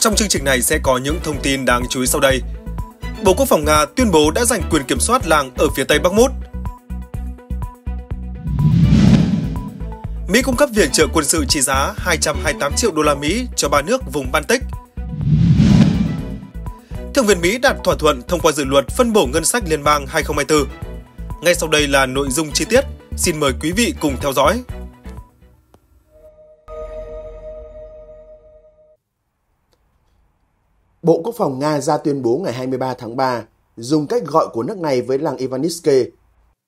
Trong chương trình này sẽ có những thông tin đáng chú ý sau đây. Bộ Quốc phòng Nga tuyên bố đã giành quyền kiểm soát làng ở phía tây bắc Bakhmut. Mỹ cung cấp viện trợ quân sự trị giá 228 triệu đô la Mỹ cho ba nước vùng Baltic. Thượng viện Mỹ đạt thỏa thuận thông qua dự luật phân bổ ngân sách liên bang 2024. Ngay sau đây là nội dung chi tiết, xin mời quý vị cùng theo dõi. Bộ Quốc phòng Nga ra tuyên bố ngày 23 tháng 3 dùng cách gọi của nước này với làng Ivaniske,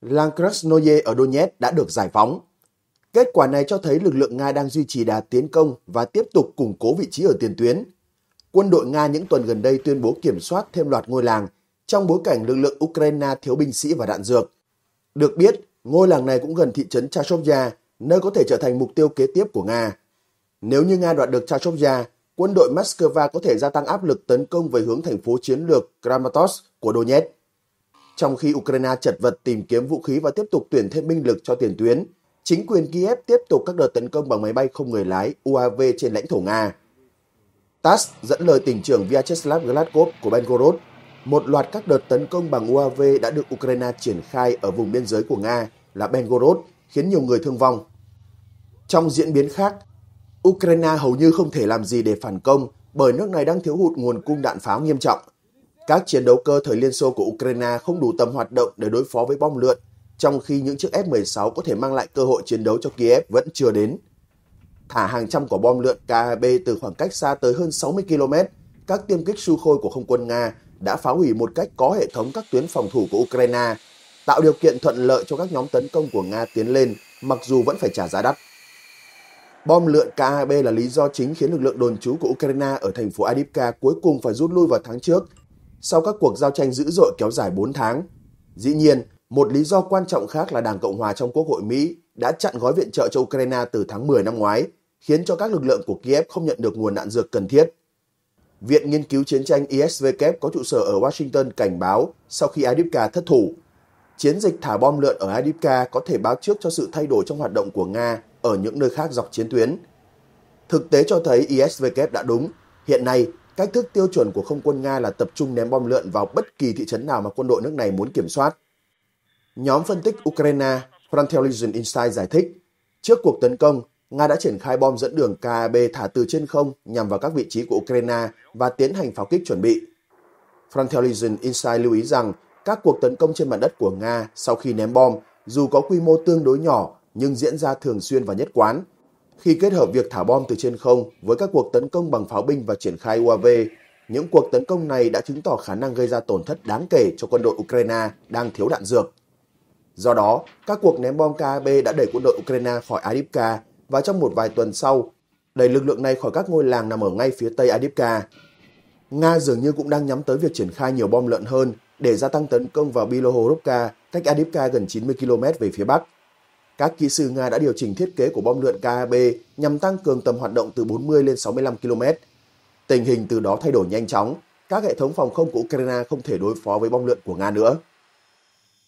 Làng Krasnoye ở Donetsk đã được giải phóng. Kết quả này cho thấy lực lượng Nga đang duy trì đà tiến công và tiếp tục củng cố vị trí ở tiền tuyến. Quân đội Nga những tuần gần đây tuyên bố kiểm soát thêm loạt ngôi làng trong bối cảnh lực lượng Ukraine thiếu binh sĩ và đạn dược. Được biết, ngôi làng này cũng gần thị trấn Chashovya, nơi có thể trở thành mục tiêu kế tiếp của Nga. Nếu như Nga đoạt được Chashovya, quân đội Moscow có thể gia tăng áp lực tấn công về hướng thành phố chiến lược Kramatorsk của Donetsk. Trong khi Ukraine chật vật tìm kiếm vũ khí và tiếp tục tuyển thêm binh lực cho tiền tuyến, chính quyền Kiev tiếp tục các đợt tấn công bằng máy bay không người lái UAV trên lãnh thổ Nga. TASS dẫn lời tỉnh trưởng Vyacheslav Gladkov của Belgorod, một loạt các đợt tấn công bằng UAV đã được Ukraine triển khai ở vùng biên giới của Nga là Belgorod, khiến nhiều người thương vong. Trong diễn biến khác, Ukraine hầu như không thể làm gì để phản công bởi nước này đang thiếu hụt nguồn cung đạn pháo nghiêm trọng. Các chiến đấu cơ thời Liên Xô của Ukraine không đủ tầm hoạt động để đối phó với bom lượn, trong khi những chiếc F-16 có thể mang lại cơ hội chiến đấu cho Kiev vẫn chưa đến. Thả hàng trăm quả bom lượn KHB từ khoảng cách xa tới hơn 60 km, các tiêm kích Sukhoi của không quân Nga đã phá hủy một cách có hệ thống các tuyến phòng thủ của Ukraine, tạo điều kiện thuận lợi cho các nhóm tấn công của Nga tiến lên, mặc dù vẫn phải trả giá đắt. Bom lượn KAB là lý do chính khiến lực lượng đồn trú của Ukraine ở thành phố Adivka cuối cùng phải rút lui vào tháng trước, sau các cuộc giao tranh dữ dội kéo dài 4 tháng. Dĩ nhiên, một lý do quan trọng khác là Đảng Cộng hòa trong Quốc hội Mỹ đã chặn gói viện trợ cho Ukraine từ tháng 10 năm ngoái, khiến cho các lực lượng của Kiev không nhận được nguồn đạn dược cần thiết. Viện Nghiên cứu Chiến tranh ISVK có trụ sở ở Washington cảnh báo sau khi Adivka thất thủ. Chiến dịch thả bom lượn ở Adivka có thể báo trước cho sự thay đổi trong hoạt động của Nga ở những nơi khác dọc chiến tuyến. Thực tế cho thấy ISVK đã đúng. Hiện nay, cách thức tiêu chuẩn của không quân Nga là tập trung ném bom lượn vào bất kỳ thị trấn nào mà quân đội nước này muốn kiểm soát. Nhóm phân tích Ukraine Frontelegion Insight giải thích, trước cuộc tấn công, Nga đã triển khai bom dẫn đường KAB thả từ trên không nhằm vào các vị trí của Ukraine và tiến hành pháo kích chuẩn bị. Frontelegion Insight lưu ý rằng các cuộc tấn công trên mặt đất của Nga sau khi ném bom, dù có quy mô tương đối nhỏ nhưng diễn ra thường xuyên và nhất quán. Khi kết hợp việc thả bom từ trên không với các cuộc tấn công bằng pháo binh và triển khai UAV, những cuộc tấn công này đã chứng tỏ khả năng gây ra tổn thất đáng kể cho quân đội Ukraine đang thiếu đạn dược. Do đó, các cuộc ném bom KAB đã đẩy quân đội Ukraine khỏi Adipka và trong một vài tuần sau, đẩy lực lượng này khỏi các ngôi làng nằm ở ngay phía tây Adipka. Nga dường như cũng đang nhắm tới việc triển khai nhiều bom lợn hơn để gia tăng tấn công vào Bilohorivka, cách Adipka gần 90 km về phía bắc các kỹ sư Nga đã điều chỉnh thiết kế của bom lượn KAB nhằm tăng cường tầm hoạt động từ 40 lên 65 km. Tình hình từ đó thay đổi nhanh chóng, các hệ thống phòng không của Ukraine không thể đối phó với bom lượn của Nga nữa.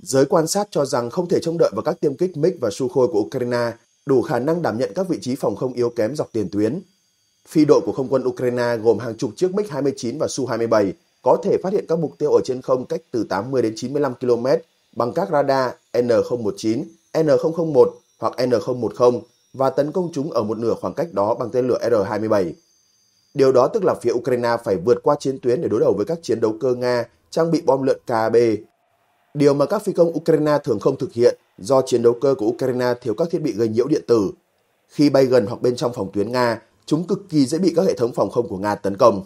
Giới quan sát cho rằng không thể trông đợi vào các tiêm kích MiG và Sukhoi của Ukraine đủ khả năng đảm nhận các vị trí phòng không yếu kém dọc tiền tuyến. Phi đội của không quân Ukraine gồm hàng chục chiếc MiG-29 và Su-27 có thể phát hiện các mục tiêu ở trên không cách từ 80 đến 95 km bằng các radar N019 N001 hoặc N010 và tấn công chúng ở một nửa khoảng cách đó bằng tên lửa R-27. Điều đó tức là phía Ukraine phải vượt qua chiến tuyến để đối đầu với các chiến đấu cơ Nga trang bị bom lượn KAB. Điều mà các phi công Ukraine thường không thực hiện do chiến đấu cơ của Ukraine thiếu các thiết bị gây nhiễu điện tử. Khi bay gần hoặc bên trong phòng tuyến Nga, chúng cực kỳ dễ bị các hệ thống phòng không của Nga tấn công.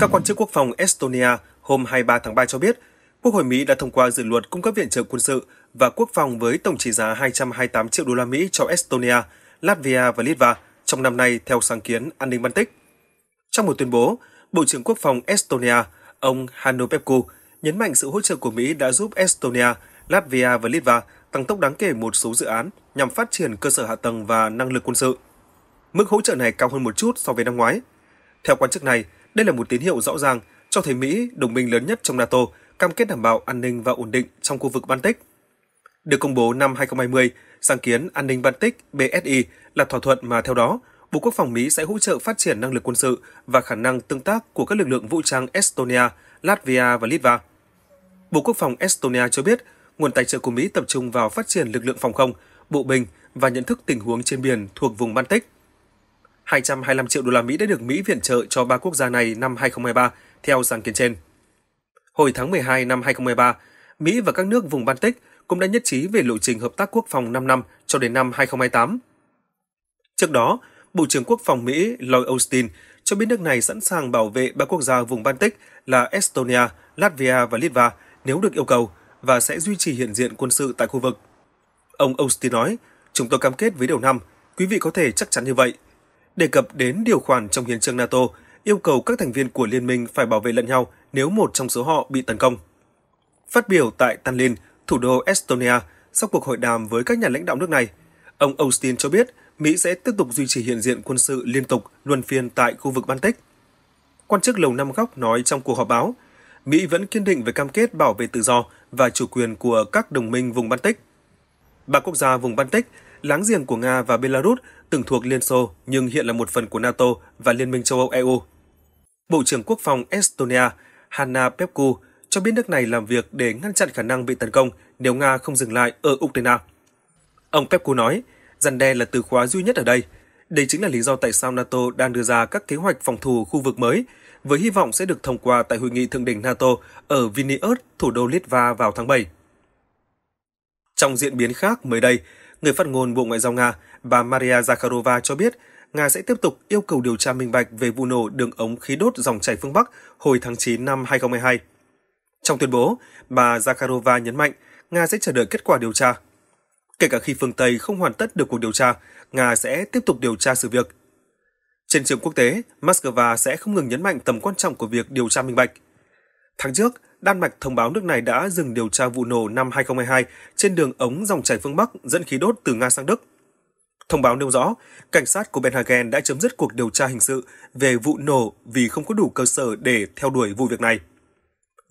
Các quan chức quốc phòng Estonia hôm 23 tháng 3 cho biết Quốc hội Mỹ đã thông qua dự luật cung cấp viện trợ quân sự và quốc phòng với tổng trị giá 228 triệu đô la Mỹ cho Estonia, Latvia và Litva trong năm nay theo sáng kiến an ninh Baltic. Trong một tuyên bố, Bộ trưởng Quốc phòng Estonia, ông Hanno Pepku, nhấn mạnh sự hỗ trợ của Mỹ đã giúp Estonia, Latvia và Litva tăng tốc đáng kể một số dự án nhằm phát triển cơ sở hạ tầng và năng lực quân sự. Mức hỗ trợ này cao hơn một chút so với năm ngoái. Theo quan chức này, đây là một tín hiệu rõ ràng cho thấy Mỹ, đồng minh lớn nhất trong NATO, cam kết đảm bảo an ninh và ổn định trong khu vực Baltic. Được công bố năm 2020, sáng kiến An ninh Baltic BSI là thỏa thuận mà theo đó, Bộ Quốc phòng Mỹ sẽ hỗ trợ phát triển năng lực quân sự và khả năng tương tác của các lực lượng vũ trang Estonia, Latvia và Litva. Bộ Quốc phòng Estonia cho biết, nguồn tài trợ của Mỹ tập trung vào phát triển lực lượng phòng không, bộ binh và nhận thức tình huống trên biển thuộc vùng Baltic. 225 triệu đô la Mỹ đã được Mỹ viện trợ cho ba quốc gia này năm 2023 theo sáng kiến trên hồi tháng 12 năm 2013, Mỹ và các nước vùng Baltic cũng đã nhất trí về lộ trình hợp tác quốc phòng 5 năm cho đến năm 2028. Trước đó, Bộ trưởng Quốc phòng Mỹ Lloyd Austin cho biết nước này sẵn sàng bảo vệ ba quốc gia vùng Baltic là Estonia, Latvia và Litva nếu được yêu cầu và sẽ duy trì hiện diện quân sự tại khu vực. Ông Austin nói, chúng tôi cam kết với điều năm, quý vị có thể chắc chắn như vậy. Đề cập đến điều khoản trong hiến trương NATO yêu cầu các thành viên của liên minh phải bảo vệ lẫn nhau nếu một trong số họ bị tấn công. Phát biểu tại Tallinn, thủ đô Estonia, sau cuộc hội đàm với các nhà lãnh đạo nước này, ông Austin cho biết Mỹ sẽ tiếp tục duy trì hiện diện quân sự liên tục luân phiên tại khu vực Baltic. Quan chức Lầu Năm Góc nói trong cuộc họp báo, Mỹ vẫn kiên định về cam kết bảo vệ tự do và chủ quyền của các đồng minh vùng Baltic. Ba quốc gia vùng Baltic, láng giềng của Nga và Belarus từng thuộc Liên Xô nhưng hiện là một phần của NATO và Liên minh châu Âu EU. Bộ trưởng Quốc phòng Estonia Hanna Pepku cho biết nước này làm việc để ngăn chặn khả năng bị tấn công nếu Nga không dừng lại ở Ukraine. Ông Pepku nói, răn đe là từ khóa duy nhất ở đây. Đây chính là lý do tại sao NATO đang đưa ra các kế hoạch phòng thủ khu vực mới, với hy vọng sẽ được thông qua tại hội nghị thượng đỉnh NATO ở Vilnius, thủ đô Litva vào tháng 7. Trong diễn biến khác mới đây, người phát ngôn Bộ Ngoại giao Nga, bà Maria Zakharova cho biết Nga sẽ tiếp tục yêu cầu điều tra minh bạch về vụ nổ đường ống khí đốt dòng chảy phương Bắc hồi tháng 9 năm 2022. Trong tuyên bố, bà Zakharova nhấn mạnh Nga sẽ chờ đợi kết quả điều tra. Kể cả khi phương Tây không hoàn tất được cuộc điều tra, Nga sẽ tiếp tục điều tra sự việc. Trên trường quốc tế, Moscow sẽ không ngừng nhấn mạnh tầm quan trọng của việc điều tra minh bạch. Tháng trước, Đan Mạch thông báo nước này đã dừng điều tra vụ nổ năm 2022 trên đường ống dòng chảy phương Bắc dẫn khí đốt từ Nga sang Đức. Thông báo nêu rõ, cảnh sát của Copenhagen đã chấm dứt cuộc điều tra hình sự về vụ nổ vì không có đủ cơ sở để theo đuổi vụ việc này.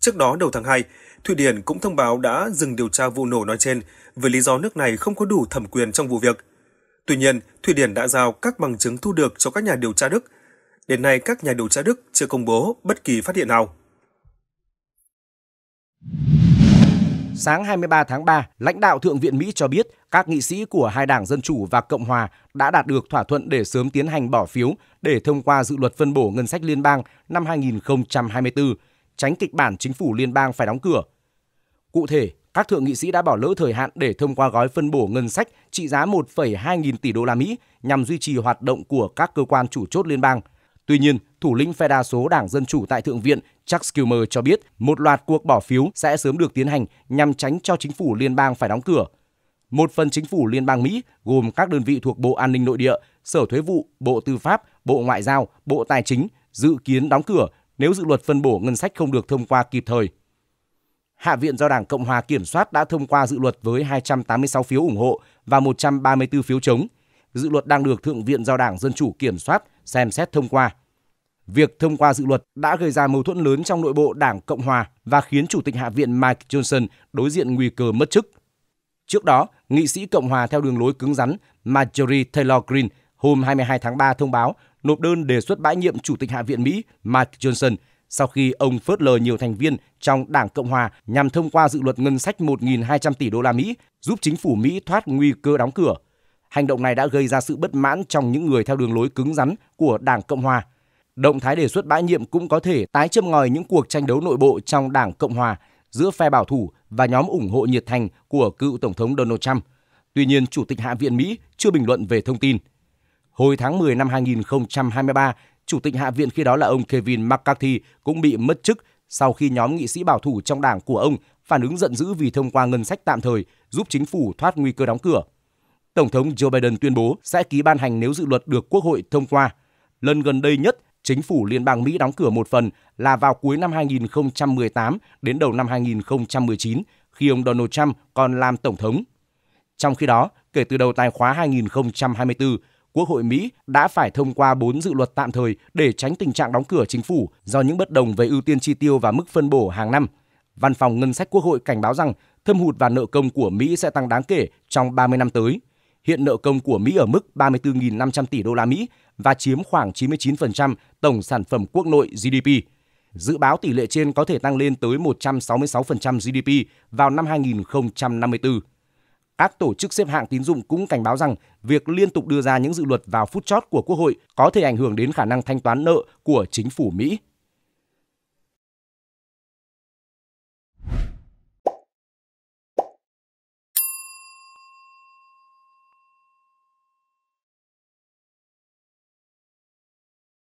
Trước đó đầu tháng 2, Thụy Điển cũng thông báo đã dừng điều tra vụ nổ nói trên với lý do nước này không có đủ thẩm quyền trong vụ việc. Tuy nhiên, Thụy Điển đã giao các bằng chứng thu được cho các nhà điều tra Đức. Đến nay, các nhà điều tra Đức chưa công bố bất kỳ phát hiện nào. Sáng 23 tháng 3, lãnh đạo Thượng viện Mỹ cho biết các nghị sĩ của hai đảng Dân Chủ và Cộng Hòa đã đạt được thỏa thuận để sớm tiến hành bỏ phiếu để thông qua dự luật phân bổ ngân sách liên bang năm 2024, tránh kịch bản chính phủ liên bang phải đóng cửa. Cụ thể, các thượng nghị sĩ đã bỏ lỡ thời hạn để thông qua gói phân bổ ngân sách trị giá 1,2 nghìn tỷ đô la Mỹ nhằm duy trì hoạt động của các cơ quan chủ chốt liên bang – Tuy nhiên, thủ lĩnh phe đa số Đảng Dân Chủ tại Thượng viện Chuck Schumer cho biết một loạt cuộc bỏ phiếu sẽ sớm được tiến hành nhằm tránh cho chính phủ liên bang phải đóng cửa. Một phần chính phủ liên bang Mỹ gồm các đơn vị thuộc Bộ An ninh Nội địa, Sở Thuế vụ, Bộ Tư pháp, Bộ Ngoại giao, Bộ Tài chính dự kiến đóng cửa nếu dự luật phân bổ ngân sách không được thông qua kịp thời. Hạ viện do Đảng Cộng hòa kiểm soát đã thông qua dự luật với 286 phiếu ủng hộ và 134 phiếu chống dự luật đang được Thượng viện giao đảng Dân chủ kiểm soát, xem xét thông qua. Việc thông qua dự luật đã gây ra mâu thuẫn lớn trong nội bộ Đảng Cộng hòa và khiến Chủ tịch Hạ viện Mike Johnson đối diện nguy cơ mất chức. Trước đó, nghị sĩ Cộng hòa theo đường lối cứng rắn Marjorie Taylor Greene hôm 22 tháng 3 thông báo nộp đơn đề xuất bãi nhiệm Chủ tịch Hạ viện Mỹ Mike Johnson sau khi ông phớt lờ nhiều thành viên trong Đảng Cộng hòa nhằm thông qua dự luật ngân sách 1.200 tỷ đô la Mỹ giúp chính phủ Mỹ thoát nguy cơ đóng cửa Hành động này đã gây ra sự bất mãn trong những người theo đường lối cứng rắn của Đảng Cộng Hòa. Động thái đề xuất bãi nhiệm cũng có thể tái châm ngòi những cuộc tranh đấu nội bộ trong Đảng Cộng Hòa giữa phe bảo thủ và nhóm ủng hộ nhiệt thành của cựu Tổng thống Donald Trump. Tuy nhiên, Chủ tịch Hạ viện Mỹ chưa bình luận về thông tin. Hồi tháng 10 năm 2023, Chủ tịch Hạ viện khi đó là ông Kevin McCarthy cũng bị mất chức sau khi nhóm nghị sĩ bảo thủ trong đảng của ông phản ứng giận dữ vì thông qua ngân sách tạm thời giúp chính phủ thoát nguy cơ đóng cửa. Tổng thống Joe Biden tuyên bố sẽ ký ban hành nếu dự luật được Quốc hội thông qua. Lần gần đây nhất, chính phủ liên bang Mỹ đóng cửa một phần là vào cuối năm 2018 đến đầu năm 2019 khi ông Donald Trump còn làm tổng thống. Trong khi đó, kể từ đầu tài khóa 2024, Quốc hội Mỹ đã phải thông qua 4 dự luật tạm thời để tránh tình trạng đóng cửa chính phủ do những bất đồng về ưu tiên chi tiêu và mức phân bổ hàng năm. Văn phòng Ngân sách Quốc hội cảnh báo rằng thâm hụt và nợ công của Mỹ sẽ tăng đáng kể trong 30 năm tới – Hiện nợ công của Mỹ ở mức 34.500 tỷ đô la Mỹ và chiếm khoảng 99% tổng sản phẩm quốc nội GDP. Dự báo tỷ lệ trên có thể tăng lên tới 166% GDP vào năm 2054. Các tổ chức xếp hạng tín dụng cũng cảnh báo rằng việc liên tục đưa ra những dự luật vào phút chót của Quốc hội có thể ảnh hưởng đến khả năng thanh toán nợ của chính phủ Mỹ.